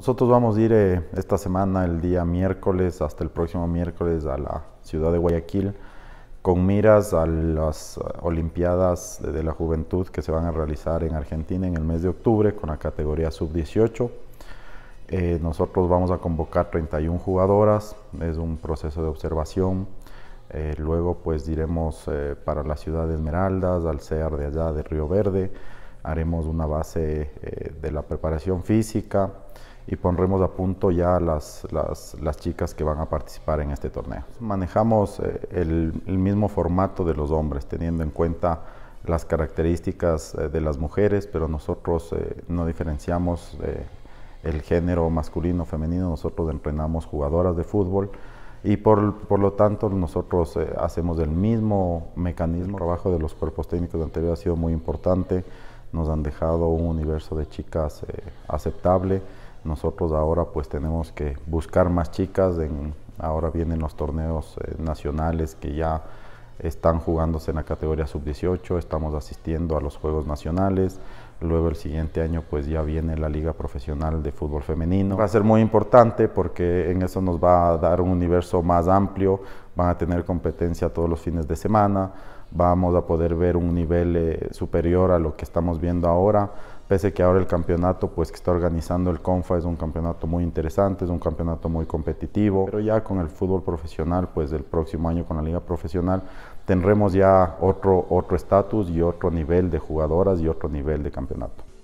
Nosotros vamos a ir eh, esta semana, el día miércoles, hasta el próximo miércoles, a la ciudad de Guayaquil, con miras a las eh, Olimpiadas de la Juventud que se van a realizar en Argentina en el mes de octubre con la categoría sub-18. Eh, nosotros vamos a convocar 31 jugadoras, es un proceso de observación. luego pues iremos para la ciudad de Esmeraldas, al CEAR de allá de Río Verde haremos una base eh, de la preparación física y pondremos a punto ya las, las, chicas que van a participar en este torneo. Manejamos eh, el, mismo formato de los hombres, teniendo en cuenta las características eh, de las mujeres, pero nosotros no diferenciamos el género masculino o femenino, nosotros entrenamos jugadoras de fútbol y por, por, lo tanto nosotros hacemos el mismo mecanismo. El trabajo de los cuerpos técnicos anteriores ha sido muy importante nos han dejado un universo de chicas eh, aceptable. Nosotros ahora pues tenemos que buscar más chicas, en, ahora vienen los torneos eh, nacionales que ya están jugándose en la categoría sub-18, estamos asistiendo a los Juegos Nacionales, luego el siguiente año pues ya viene la Liga Profesional de Fútbol Femenino. Va a ser muy importante porque en eso nos va a dar un universo más amplio, van a tener competencia todos los fines de semana, vamos a poder ver un nivel eh, superior a lo que estamos viendo ahora, pese que ahora el campeonato pues que está organizando el CONFA es un campeonato muy interesante, es un campeonato muy competitivo, pero ya con el fútbol profesional, pues el próximo año con la liga profesional tendremos ya otro estatus y otro nivel de jugadoras y otro nivel de campeonato.